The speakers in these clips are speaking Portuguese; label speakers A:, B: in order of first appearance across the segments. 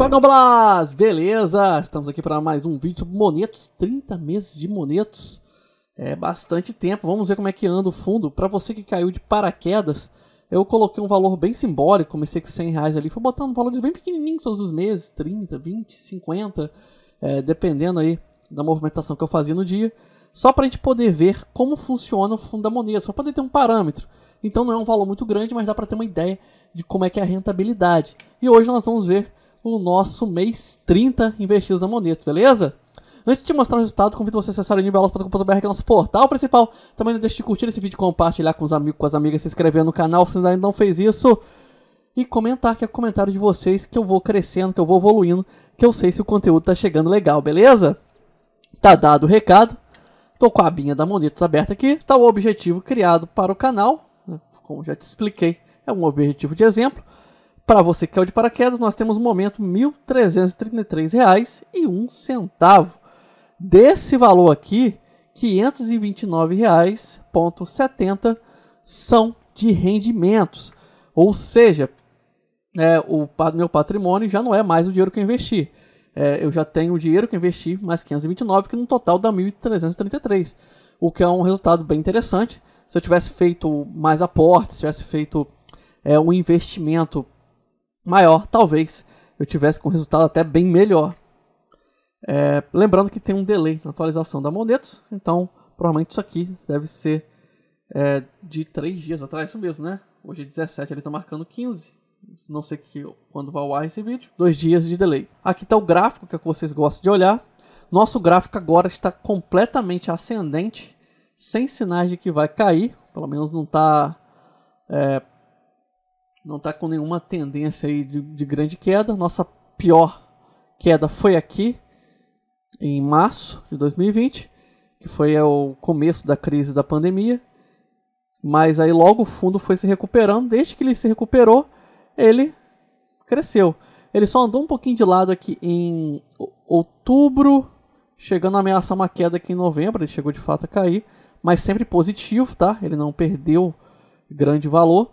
A: Panoblas! Beleza? Estamos aqui para mais um vídeo sobre monetos, 30 meses de monetos. É bastante tempo, vamos ver como é que anda o fundo. Para você que caiu de paraquedas, eu coloquei um valor bem simbólico, comecei com 100 reais ali, foi botando valores bem pequenininhos todos os meses, 30, 20, 50, é, dependendo aí da movimentação que eu fazia no dia. Só para a gente poder ver como funciona o fundo da moneda, só para poder ter um parâmetro. Então não é um valor muito grande, mas dá para ter uma ideia de como é que é a rentabilidade. E hoje nós vamos ver o nosso mês 30 investidos na Moneta, beleza? Antes de mostrar o resultado, convido você a acessar o nibelas.com.br, que é nosso portal principal. Também não deixe de curtir esse vídeo, compartilhar com os amigos, com as amigas, se inscrever no canal se ainda não fez isso. E comentar, que é comentário de vocês, que eu vou crescendo, que eu vou evoluindo, que eu sei se o conteúdo tá chegando legal, beleza? Tá dado o recado. Tô com a abinha da Monetos aberta aqui. Está o objetivo criado para o canal, como já te expliquei, é um objetivo de exemplo. Para você que é o de paraquedas, nós temos um momento R$ 1.333,01. Desse valor aqui, R$ 529,70 são de rendimentos. Ou seja, é, o meu patrimônio já não é mais o dinheiro que eu investi. É, eu já tenho o dinheiro que eu investi, mais 529, que no total dá 1.333. O que é um resultado bem interessante. Se eu tivesse feito mais aportes, se tivesse feito é, um investimento maior, talvez eu tivesse com um resultado até bem melhor. É, lembrando que tem um delay na atualização da Monetos, então provavelmente isso aqui deve ser é, de 3 dias atrás, isso mesmo, né? Hoje é 17, ele está marcando 15. Não sei que, quando vai ao ar esse vídeo. Dois dias de delay. Aqui está o gráfico que, é que vocês gostam de olhar. Nosso gráfico agora está completamente ascendente, sem sinais de que vai cair, pelo menos não está é, não está com nenhuma tendência aí de, de, grande queda. Nossa pior queda foi aqui em março de 2020, que foi o começo da crise da pandemia. Mas aí logo o fundo foi se recuperando. Desde que ele se recuperou, ele cresceu. Ele só andou um pouquinho de lado aqui em outubro, chegando a ameaçar uma queda aqui em novembro. Ele chegou de fato a cair, mas sempre positivo, tá? Ele não perdeu grande valor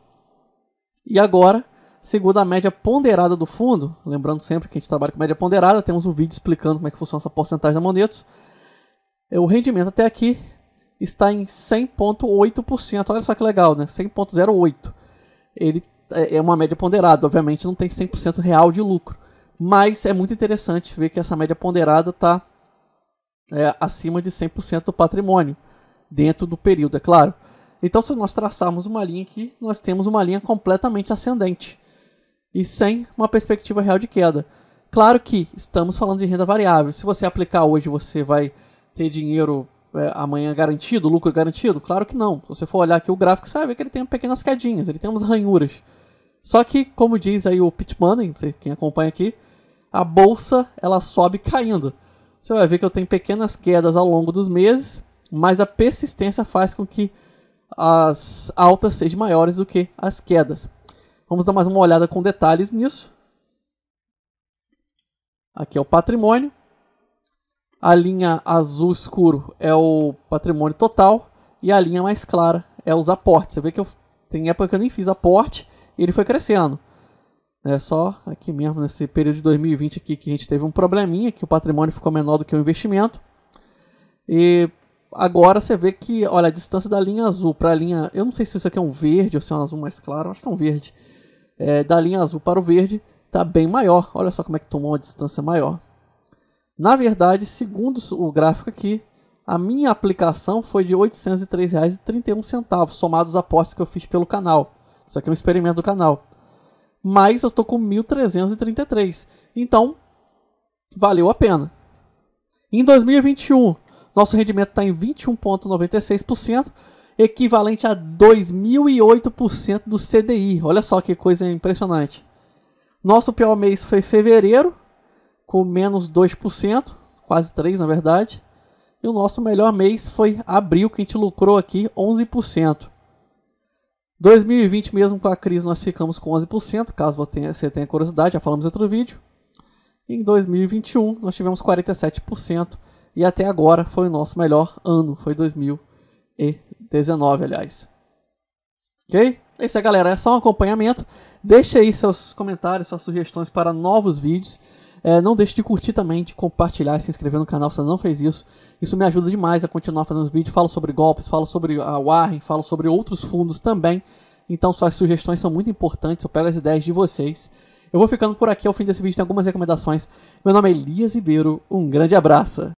A: e agora, segundo a média ponderada do fundo, lembrando sempre que a gente trabalha com média ponderada, temos um vídeo explicando como é que funciona essa porcentagem da Monetos. É, o rendimento até aqui está em 100.8%. Olha só que legal, né? 100.08. Ele é, é uma média ponderada, obviamente não tem 100% real de lucro, mas é muito interessante ver que essa média ponderada está é, acima de 100% do patrimônio dentro do período, é claro. Então, se nós traçarmos uma linha aqui, nós temos uma linha completamente ascendente e sem uma perspectiva real de queda. Claro que estamos falando de renda variável. Se você aplicar hoje, você vai ter dinheiro é, amanhã garantido, lucro garantido? Claro que não. Se você for olhar aqui o gráfico, você vai ver que ele tem pequenas quedinhas, ele tem umas ranhuras. Só que, como diz aí o Pitman, Money, quem acompanha aqui, a bolsa ela sobe caindo. Você vai ver que eu tenho pequenas quedas ao longo dos meses, mas a persistência faz com que as altas sejam maiores do que as quedas. Vamos dar mais uma olhada com detalhes nisso. Aqui é o patrimônio. A linha azul escuro é o patrimônio total e a linha mais clara é os aportes. Você vê que eu tem época que eu nem fiz aporte e ele foi crescendo. É só aqui mesmo nesse período de 2020 aqui que a gente teve um probleminha que o patrimônio ficou menor do que o investimento. E agora você vê que, olha, a distância da linha azul para a linha. Eu não sei se isso aqui é um verde ou se é um azul mais claro, acho que é um verde. É, da linha azul para o verde está bem maior. Olha só como é que tomou uma distância maior. Na verdade, segundo o gráfico aqui, a minha aplicação foi de R$ 803,31, somados a apostas que eu fiz pelo canal. Isso aqui é um experimento do canal. Mas eu estou com 1.333. Então, valeu a pena. Em 2021, nosso rendimento está em 21,96%, equivalente a 2008% do CDI. Olha só que coisa impressionante. Nosso pior mês foi fevereiro, com menos 2%, quase 3% na verdade. E o nosso melhor mês foi abril, que a gente lucrou aqui 11%. 2020, mesmo com a crise, nós ficamos com 11%, caso você tenha curiosidade, já falamos em outro vídeo. Em 2021, nós tivemos 47% e até agora foi o nosso melhor ano, foi 2019, aliás. Ok? É isso aí, galera. É só um acompanhamento. Deixe aí seus comentários, suas sugestões para novos vídeos. É, não deixe de curtir também, de compartilhar e se inscrever no canal se você não fez isso. Isso me ajuda demais a continuar fazendo os vídeos. Falo sobre golpes, falo sobre a Warren, falo sobre outros fundos também. Então suas sugestões são muito importantes, eu pego as ideias de vocês. Eu vou ficando por aqui ao fim desse vídeo, tem algumas recomendações. Meu nome é Elias Ribeiro, um grande abraço!